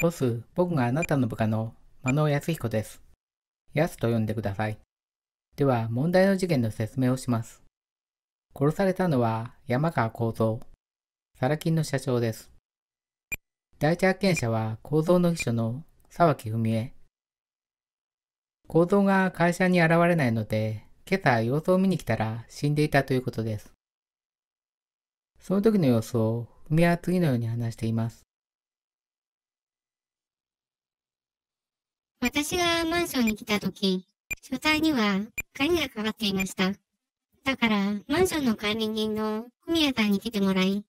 ボス、僕があなたの部下の真野康彦です。ヤスと呼んでください。では、問題の事件の説明をします。殺されたのは山川幸三、サラ金の社長です。第一発見者は構造の秘書の沢木文江。構造が会社に現れないので、今朝様子を見に来たら死んでいたということです。その時の様子を文江は次のように話しています。私がマンションに来た時、書体には鍵がかかっていました。だから、マンションの管理人の小宮さんに来てもらい、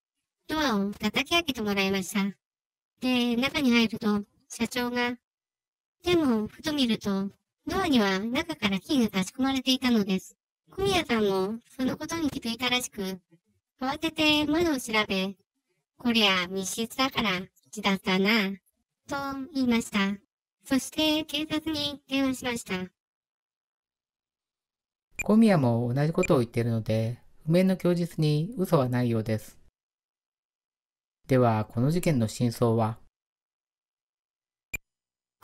ドアを叩き開けてもらいました。で、中に入ると、社長が、でも、ふと見ると、ドアには中から金が差し込まれていたのです。小宮さんもそのことに気づいたらしく、慌てて窓を調べ、こりゃ密室だからだったな、と言いました。そして警察に電話しました。小宮も同じことを言っているので、不明の供述に嘘はないようです。では、この事件の真相は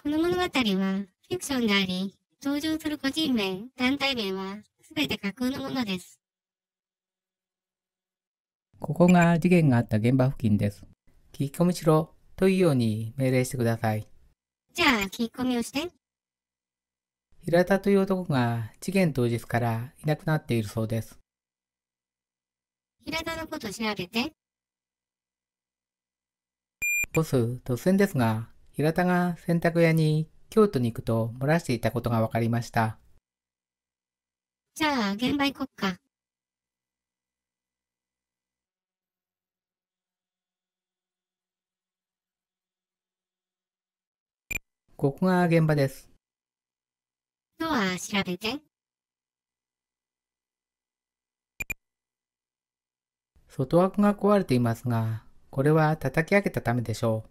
この物語はフィクションであり、登場する個人名、団体名は全て架空のものです。ここが事件があった現場付近です。聞き込みしろというように命令してください。じゃあ、聞き込みをして。平田という男が事件当日からいなくなっているそうです。平田のこと調べて。ボス、突然ですが、平田が洗濯屋に京都に行くと漏らしていたことが分かりました。じゃあ、現場行こっか。ここが現場です。ドア調べて。外枠が壊れていますが、これは叩き上げたためでしょ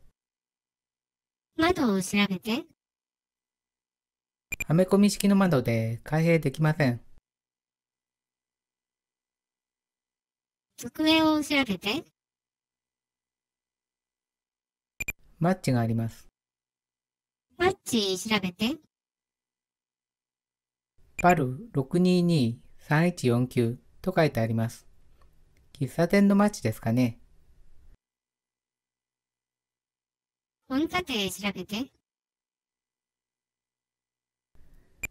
う。窓を調べて。はめ込み式の窓で開閉できません。机を調べて。マッチがあります。パッチ調べて。バル622-3149と書いてあります。喫茶店の街ですかね。本家庭調べて。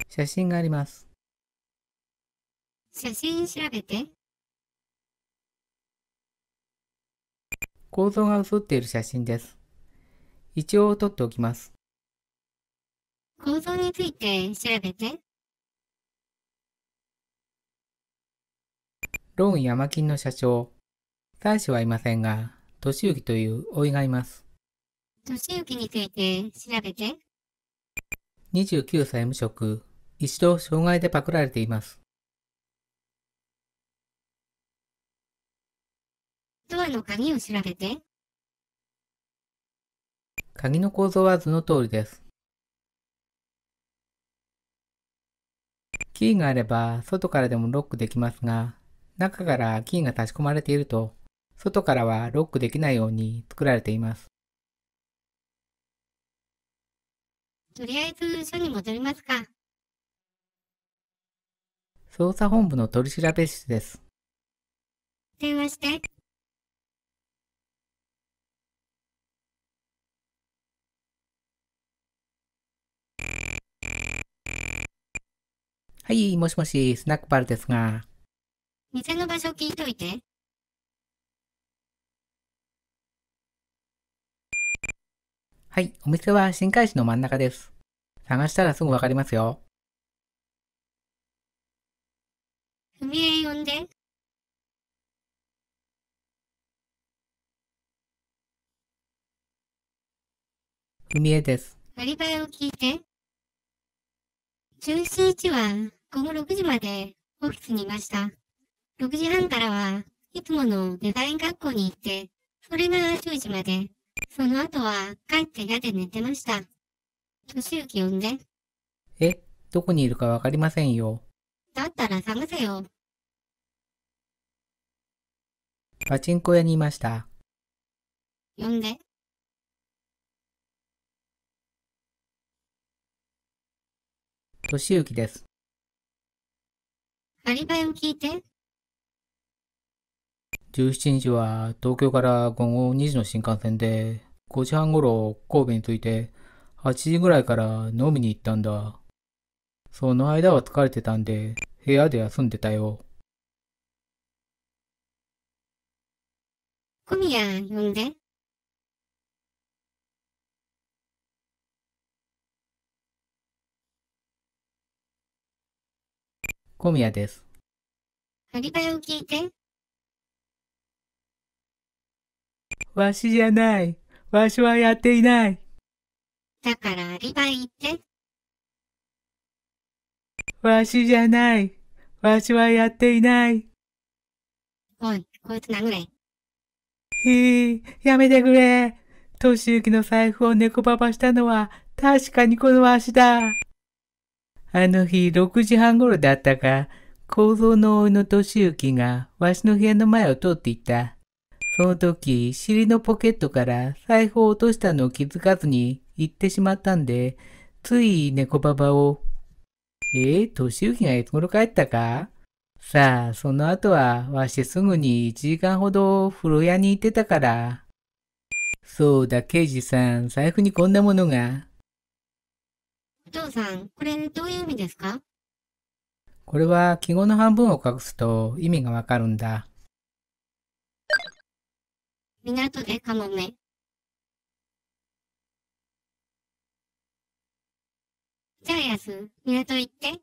写真があります。写真調べて。構造が写っている写真です。一応撮っておきます。構造について調べて。ローン山金の社長。妻子はいませんが、俊之という甥がいます。俊之について調べて。29歳無職、一度障害でパクられています。ドアの鍵を調べて。鍵の構造は図の通りです。キーがあれば外からでもロックできますが、中からキーが差し込まれていると、外からはロックできないように作られています。とりあえず署に戻りますか。捜査本部の取り調べ室です。電話して。はい、もしもし、スナックパルですが。店の場所聞いといて。はい、お店は新海市の真ん中です。探したらすぐわかりますよ。踏み絵呼んで。踏み絵です。アリバイを聞いて。十数日は午後6時までオフィスにいました。6時半からはいつものデザイン学校に行って、それが10時まで。その後は帰って家で寝てました。年行き呼んで。え、どこにいるかわかりませんよ。だったら探せよ。パチンコ屋にいました。呼んで。年行きです。アリバイを聞いて。17日は東京から午後2時の新幹線で、5時半ごろ神戸に着いて、8時ぐらいから飲みに行ったんだ。その間は疲れてたんで、部屋で休んでたよ。小宮呼んで。小宮です。アリバイを聞いて。わしじゃない。わしはやっていない。だからアリバイ言って。わしじゃない。わしはやっていない。おい、こいつ殴れ。ひい、やめてくれ。としゆきの財布を猫パパしたのは、確かにこのわしだ。あの日6時半頃だったか、構造の甥の俊之がわしの部屋の前を通っていった。その時、尻のポケットから財布を落としたのを気づかずに行ってしまったんで、つい猫ばばを、えー、俊之がいつ頃帰ったかさあ、その後はわしすぐに1時間ほど風呂屋に行ってたから。そうだ、刑事さん、財布にこんなものが。お父さん、これどういう意味ですかこれは記号の半分を隠すと意味がわかるんだ。港でカモメ。じゃあやす、港行って。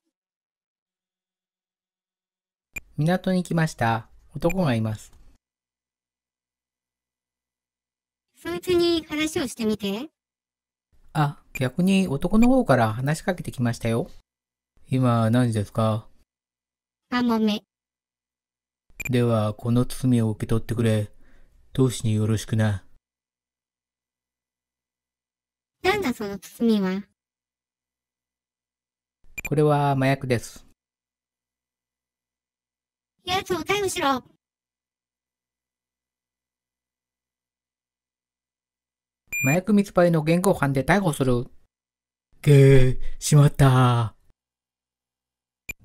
港に来ました。男がいます。そいつに話をしてみて。あ、逆に男の方から話しかけてきましたよ。今何時ですかあもめ。では、この包みを受け取ってくれ。投資によろしくな。なんだその包みは。これは麻薬です。奴を逮捕しろ麻薬密売の現行犯で逮捕する。ぐー、しまった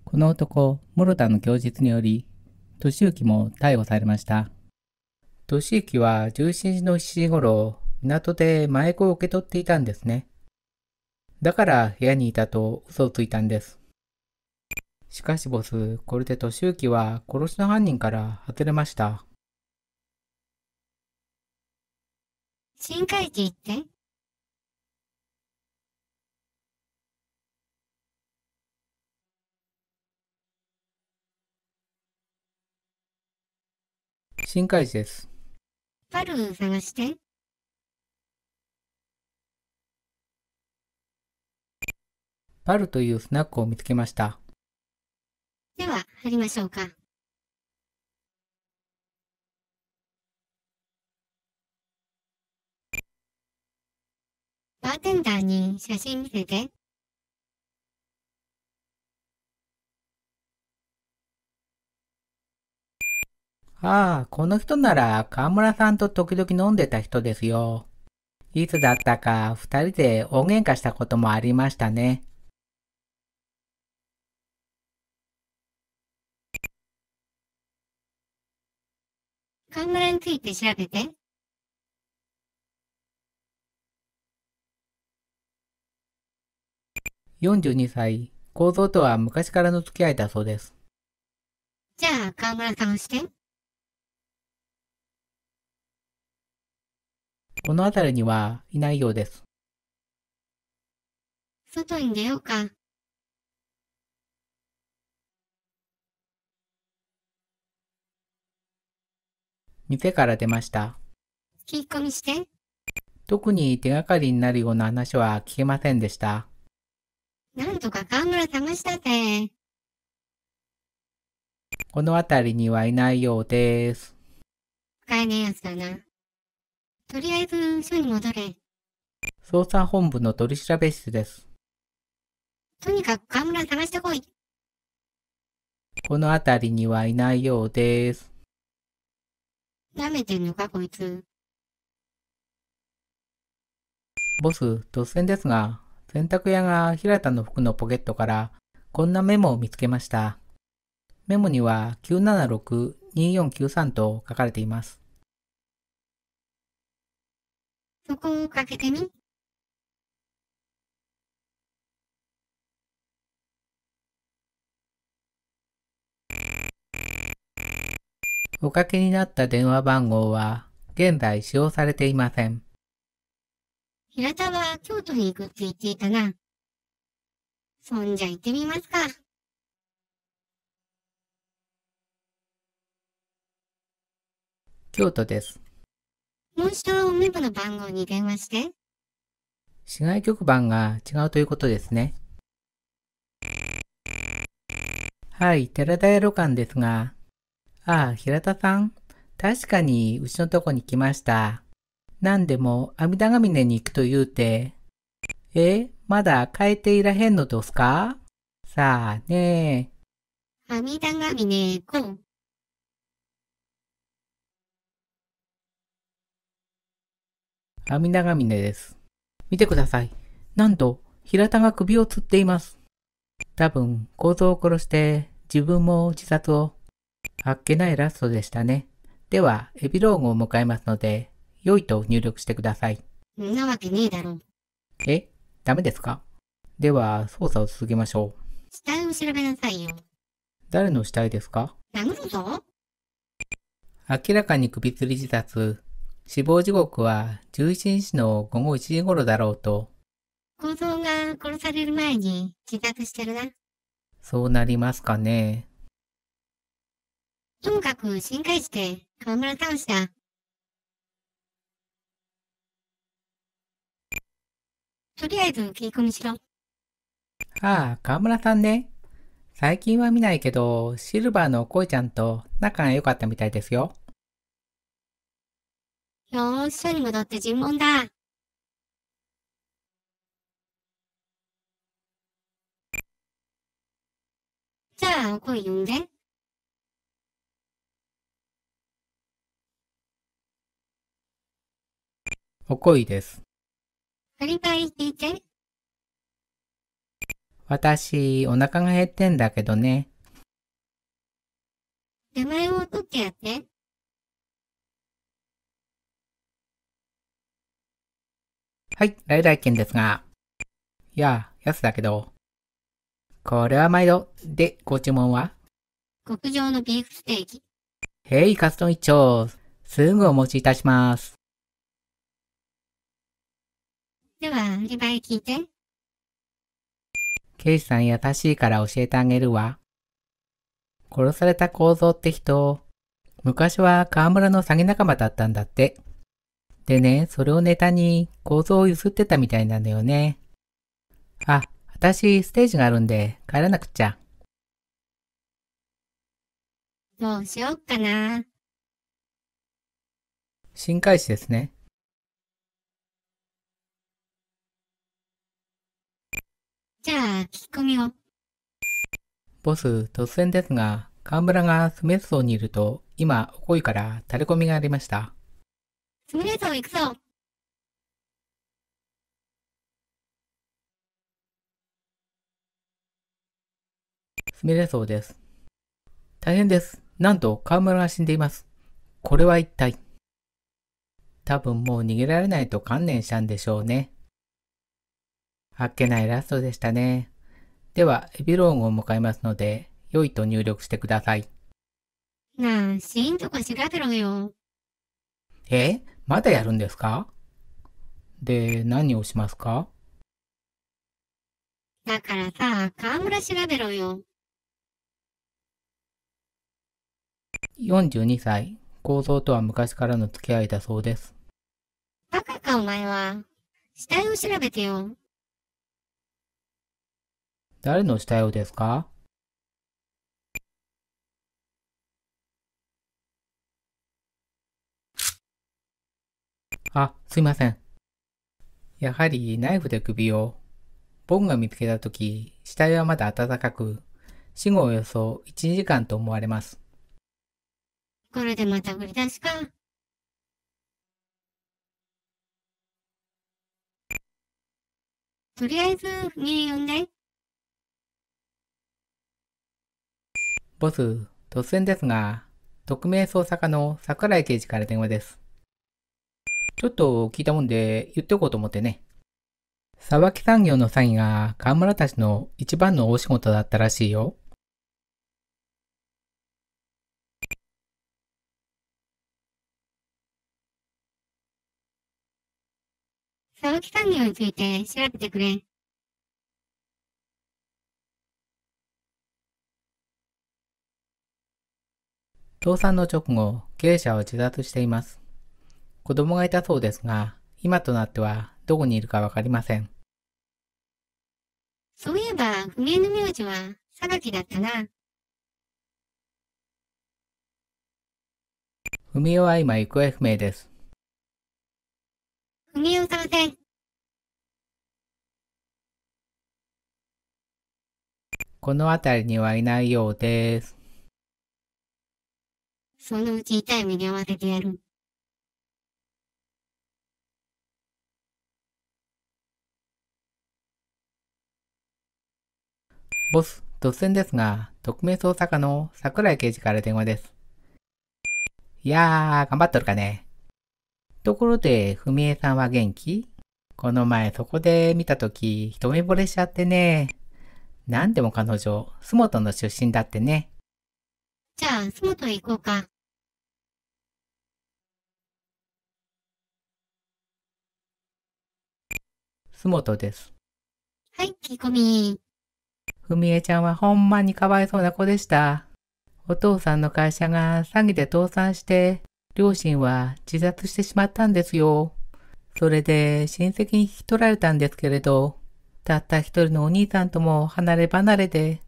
この男、諸田の供述により、俊之も逮捕されました。俊之は17時の7時頃、港で麻薬を受け取っていたんですね。だから部屋にいたと嘘をついたんです。しかしボス、これで俊之は殺しの犯人から外れました。新海地って新海地です。パル探して。パルというスナックを見つけました。では、入りましょうか。バーテンダーに写真見せて。ああ、この人なら河村さんと時々飲んでた人ですよ。いつだったか二人で大喧嘩したこともありましたね。河村について調べて。42歳、構造とは昔からの付き合いだそうです。じゃあ、河村さんして。この辺りにはいないようです。外に出ようか。店から出ました。聞き込みして。特に手がかりになるような話は聞けませんでした。なんとか河村探したぜ。この辺りにはいないようです。使えねえやつだな。とりあえず署に戻れ。捜査本部の取り調べ室です。とにかく河村探してこい。この辺りにはいないようです。舐めてんのかこいつ。ボス、突然ですが、洗濯屋が平田の服のポケットからこんなメモを見つけました。メモには976-2493と書かれています。そこをかけてみ。おかけになった電話番号は現在使用されていません。平田は京都に行くって言っていたな。そんじゃ行ってみますか。京都です。もう一度メモの番号に電話して。市外局番が違うということですね。はい、寺田屋旅館ですが。ああ、平田さん。確かに、うちのとこに来ました。何でも阿弥陀ヶ峰に行くと言うて。え、まだ帰っていらへんのどすかさあねえ。阿弥陀ヶ峰へ行こう。阿弥陀ヶ峰です。見てください。なんと、平田が首を吊っています。多分、構造を殺して、自分も自殺を。あっけないラストでしたね。では、エビローグを迎えますので、良いと入力してください。んなわけねえだろ。えダメですかでは、捜査を続けましょう。死体を調べなさいよ。誰の死体ですか殴るぞ。明らかに首吊り自殺。死亡時刻は11日の午後1時頃だろうと。構造が殺される前に自殺してるな。そうなりますかね。ともかく深海して河村倒した。とりあえず切り込みしろ。ああ、河村さんね。最近は見ないけど、シルバーのコいちゃんと仲が良かったみたいですよ。よーし、に戻って尋問だ。じゃあ、声呼んで。おこいです。鳥がしていて。私、お腹が減ってんだけどね。手前を取ってやって。はい、ライライですが。いや、安だけど。これは毎度。で、ご注文は極上のビーフステーキ。ヘイ、カストン一丁。すぐお持ちいたします。では、アリバイ聞いて。刑事さん優しいから教えてあげるわ。殺された構造って人、昔は河村の詐欺仲間だったんだって。でね、それをネタに構造をゆすってたみたいなんだよね。あ、私、ステージがあるんで、帰らなくちゃ。どうしよっかな。深海市ですね。じゃあ、聞き込みを。ボス、突然ですが、河村がスメス荘にいると、今、おいから垂れ込みがありました。スメス荘行くぞスメレソです。大変です。なんと、河村が死んでいます。これは一体。多分もう逃げられないと観念したんでしょうね。あっけないラストでしたね。では、エビローンを迎えますので、良いと入力してください。なあ、死ーとか調べろよ。えまだやるんですかで、何をしますかだからさ、河村調べろよ。42歳、構造とは昔からの付き合いだそうです。バカかお前は。死体を調べてよ。誰の死体をですかあ、すいません。やはりナイフで首を。ボンが見つけたとき、死体はまだ暖かく、死後およそ1時間と思われます。これでまた振り出しか。とりあえず、ミリオで。ボス、突然ですが、匿名捜査課の桜井刑事から電話です。ちょっと聞いたもんで言っておこうと思ってね。沢木産業の詐欺が河村たちの一番の大仕事だったらしいよ。沢木産業について調べてくれ。倒産の直後、経営者は自殺しています。子供がいたそうですが、今となってはどこにいるかわかりません。そういえば、不明の名字は、榊だったな。文雄は今行方不明です。文雄さんせ。この辺りにはいないようです。そのうち痛い目に遭わせてやる。ボス、突然ですが、特命捜査課の桜井刑事から電話です。いやー、頑張っとるかね。ところで、文江さんは元気この前そこで見たとき、一目惚れしちゃってね。なんでも彼女、洲本の出身だってね。じゃあ、洲本行こうか。洲本です。はい、きこみふみえちゃんはほんまにかわいそうな子でした。お父さんの会社が詐欺で倒産して、両親は自殺してしまったんですよ。それで親戚に引き取られたんですけれど、たった一人のお兄さんとも離れ離れで。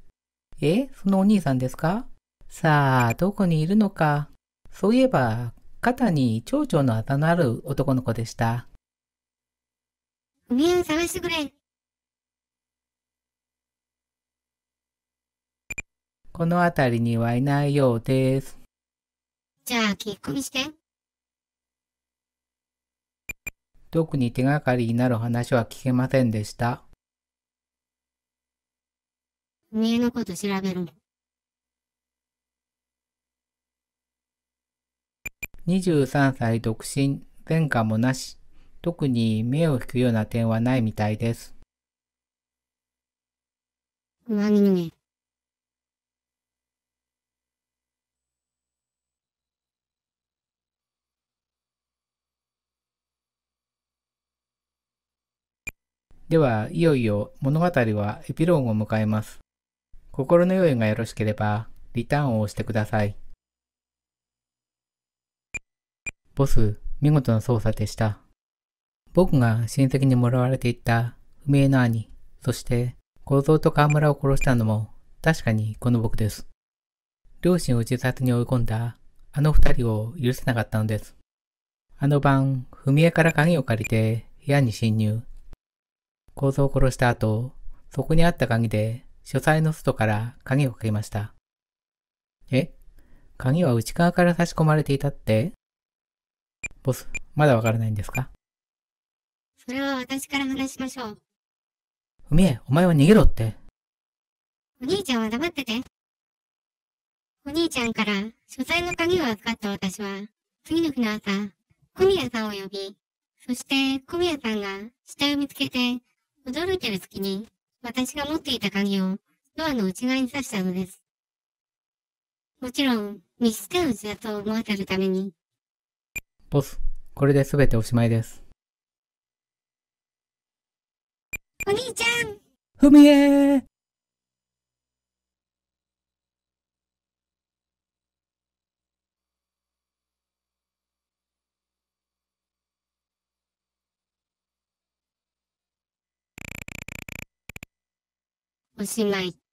えそのお兄さんですかさあ、どこにいるのか。そういえば、肩に蝶々のあざのある男の子でした。海を探してくれ。この辺りにはいないようです。じゃあ、聞き込みして。特に手がかりになる話は聞けませんでした。二のこと調べるの。23歳独身、前科もなし。特に目を引くような点はないみたいです。にでは、いよいよ物語はエピローグを迎えます。心の用意がよろしければ、リターンを押してください。ボス、見事な操作でした。僕が親戚にもらわれていった不明の兄、そして小僧と河村を殺したのも確かにこの僕です。両親を自殺に追い込んだあの二人を許せなかったのです。あの晩、文江から鍵を借りて部屋に侵入。構造を殺した後、そこにあった鍵で書斎の外から鍵をかけました。え鍵は内側から差し込まれていたってボス、まだわからないんですかそれは私から話しましょう。ふみえ、お前は逃げろって。お兄ちゃんは黙ってて。お兄ちゃんから書斎の鍵を預かった私は、次の日の朝、小宮さんを呼び、そして小宮さんが死体を見つけて、驚いてる隙に、私が持っていた鍵をドアの内側に刺したのです。もちろん、密室での自殺を思わせるために。ボス、これで全ておしまいです。お兄ちゃん。ふみえ。おしまい。